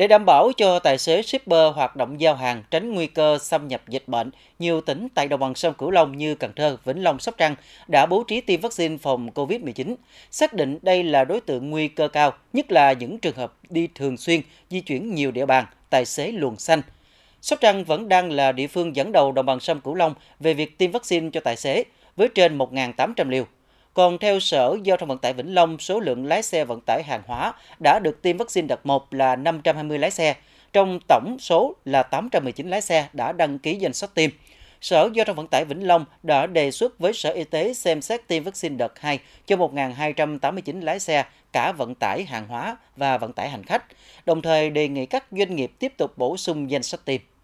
Để đảm bảo cho tài xế shipper hoạt động giao hàng tránh nguy cơ xâm nhập dịch bệnh, nhiều tỉnh tại đồng bằng sông Cửu Long như Cần Thơ, Vĩnh Long, Sóc Trăng đã bố trí tiêm vaccine phòng COVID-19. Xác định đây là đối tượng nguy cơ cao, nhất là những trường hợp đi thường xuyên, di chuyển nhiều địa bàn, tài xế luồng xanh. Sóc Trăng vẫn đang là địa phương dẫn đầu đồng bằng sông Cửu Long về việc tiêm vaccine cho tài xế với trên 1.800 liều còn theo Sở Giao thông Vận tải Vĩnh Long, số lượng lái xe vận tải hàng hóa đã được tiêm vaccine đợt 1 là 520 lái xe, trong tổng số là 819 lái xe đã đăng ký danh sách tiêm. Sở Giao thông Vận tải Vĩnh Long đã đề xuất với Sở Y tế xem xét tiêm vaccine đợt 2 cho 1.289 lái xe, cả vận tải hàng hóa và vận tải hành khách, đồng thời đề nghị các doanh nghiệp tiếp tục bổ sung danh sách tiêm.